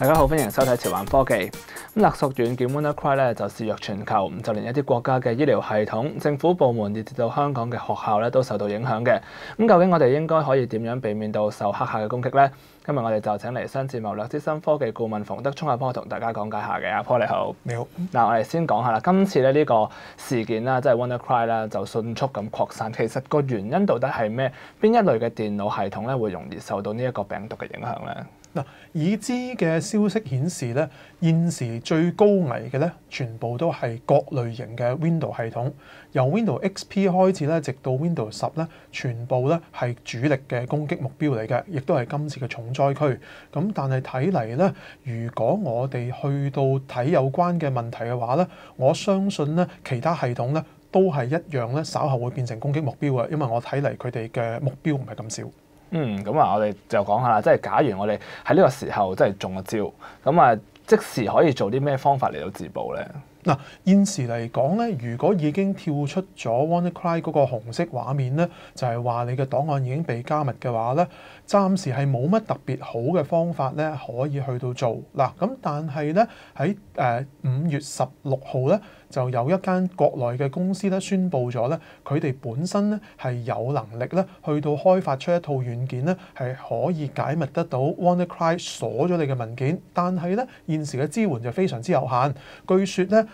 大家好，欢迎收睇潮玩科技。咁勒索软件 WannaCry 咧就肆虐全球，咁就连一啲国家嘅医疗系统、政府部门，直至到香港嘅学校咧都受到影响嘅。咁究竟我哋应该可以点样避免到受黑客嘅攻击咧？今日我哋就请嚟新智谋略资深科技顾问冯德聪阿波同大家讲解下嘅。阿波你好，你好。嗱我哋先讲下啦，今次咧呢个事件啦，即系 WannaCry 啦，就迅速咁扩散。其实个原因到底系咩？边一类嘅电脑系统咧会容易受到呢一个病毒嘅影响咧？嗱，已知嘅消息顯示咧，現時最高危嘅咧，全部都係各類型嘅 Windows 系統，由 Windows XP 開始咧，直到 Windows 十咧，全部咧係主力嘅攻擊目標嚟嘅，亦都係今次嘅重災區。咁但係睇嚟咧，如果我哋去到睇有關嘅問題嘅話咧，我相信咧，其他系統咧都係一樣咧，稍後會變成攻擊目標嘅，因為我睇嚟佢哋嘅目標唔係咁少。嗯，咁啊，我哋就講下啦，即係假如我哋喺呢個時候即係中咗招，咁啊，即時可以做啲咩方法嚟到自保咧？嗱，現時嚟講咧，如果已經跳出咗 WannaCry 嗰個紅色畫面咧，就係話你嘅檔案已經被加密嘅話咧，暫時係冇乜特別好嘅方法咧可以去到做嗱。咁但係咧喺誒五月十六號咧，就有一間國內嘅公司咧宣佈咗咧，佢哋本身咧係有能力咧去到開發出一套軟件咧係可以解密得到 WannaCry 鎖咗你嘅文件，但係咧現時嘅支援就非常之有限，據說咧。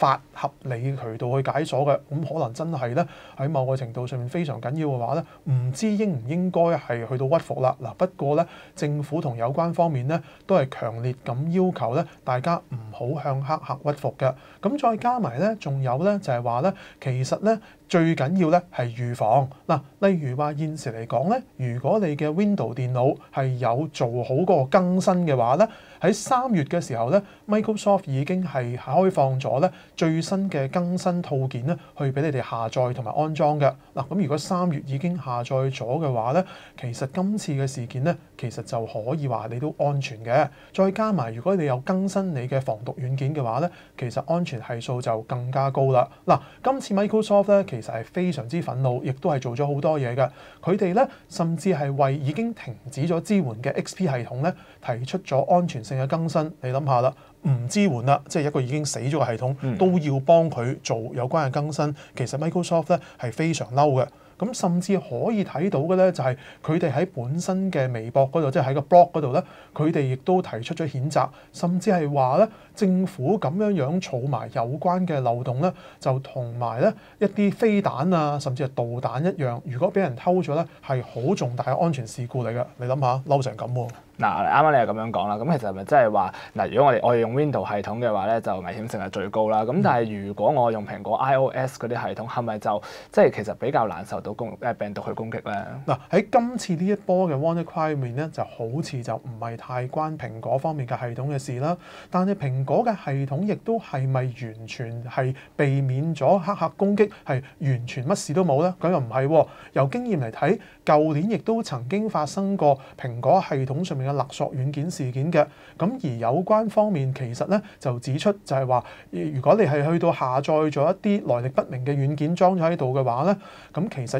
法合理渠道去解鎖嘅，咁可能真係咧喺某個程度上面非常緊要嘅話咧，唔知應唔應該係去到屈服啦。嗱，不過咧，政府同有關方面咧都係強烈咁要求咧，大家唔好向黑客屈服嘅。咁再加埋咧，仲有咧就係話咧，其實咧最緊要咧係預防嗱。例如話現時嚟講咧，如果你嘅 Windows 電腦係有做好個更新嘅話咧。喺三月嘅時候咧，Microsoft 已經係開放咗咧最新嘅更新套件咧，去俾你哋下載同埋安裝嘅。嗱，咁如果三月已經下載咗嘅話咧，其實今次嘅事件咧，其實就可以話你都安全嘅。再加埋，如果你有更新你嘅防毒軟件嘅話咧，其實安全系數就更加高啦。嗱，今次 Microsoft 咧其實係非常之憤怒，亦都係做咗好多嘢嘅。佢哋咧甚至係為已經停止咗支援嘅 XP 系統咧提出咗安全。淨係更新，你諗下啦，唔支援啦，即係一個已經死咗嘅系統，都要幫佢做有關嘅更新。其實 Microsoft 咧係非常嬲嘅。咁甚至可以睇到嘅咧，就係佢哋喺本身嘅微博嗰度，即係喺個 blog 嗰度咧，佢哋亦都提出咗譴責，甚至係話咧政府咁樣樣儲埋有關嘅漏洞咧，就同埋咧一啲飛彈啊，甚至係導彈一樣。如果俾人偷咗咧，係好重大嘅安全事故嚟嘅。你諗下，嬲成咁喎！嗱，啱啱你又咁樣講啦。咁其實係咪即係話嗱？如果我哋我哋用 Windows 系統嘅話咧，就危險性係最高啦。咁但係如果我用蘋果 iOS 嗰啲系統，係咪就即係其實比較難受到？攻誒病毒去攻擊咧。嗱喺今次呢一波嘅 OneClaim 裏面咧，就好似就唔係太關蘋果方面嘅系統嘅事啦。但係蘋果嘅系統亦都係咪完全係避免咗黑客攻擊？係完全乜事都冇咧？咁又唔係。由經驗嚟睇，舊年亦都曾經發生過蘋果系統上面嘅勒索軟件事件嘅。咁而有關方面其實咧就指出，就係話，如果你係去到下載咗一啲來歷不明嘅軟件裝咗喺度嘅話咧，咁其實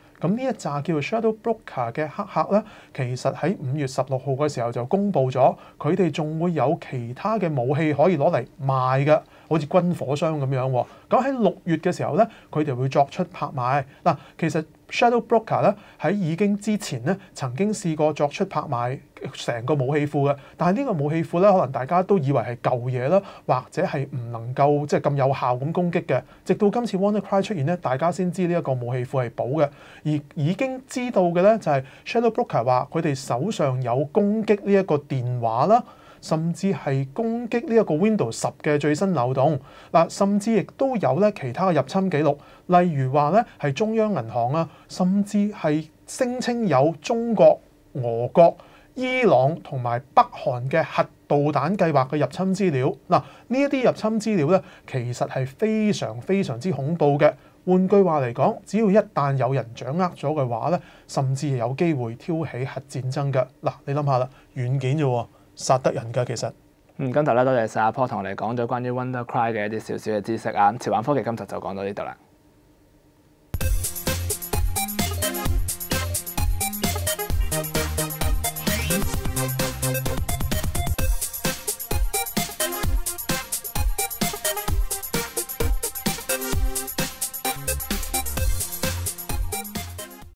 咁呢一扎叫做 Shadow Broker 嘅黑客咧，其實喺五月十六號嘅時候就公布咗，佢哋仲會有其他嘅武器可以攞嚟賣嘅。好似軍火商咁樣喎，咁喺六月嘅時候咧，佢哋會作出拍賣。嗱，其實 Shadow Broker 咧喺已經之前咧曾經試過作出拍賣成個武器庫嘅，但係呢個武器庫咧可能大家都以為係舊嘢啦，或者係唔能夠即係咁有效咁攻擊嘅。直到今次 Wonder Cry 出現咧，大家先知呢一個武器庫係補嘅。而已經知道嘅咧就係 Shadow Broker 話佢哋手上有攻擊呢一個電話啦。甚至係攻擊呢一個 Windows 十嘅最新漏洞，嗱，甚至亦都有咧其他嘅入侵記錄，例如話咧係中央銀行啊，甚至係聲稱有中國、俄國、伊朗同埋北韓嘅核導彈計劃嘅入侵資料，嗱，呢一啲入侵資料咧其實係非常非常之恐怖嘅。換句話嚟講，只要一旦有人掌握咗嘅話咧，甚至有機會挑起核戰爭嘅。嗱，你諗下啦，軟件啫喎。殺得人㗎，其實。嗯，今集咧多謝阿阿波同我哋講咗關於 Wonder Cry 嘅一啲少少嘅知識啊。潮玩科技今集就講到呢度啦。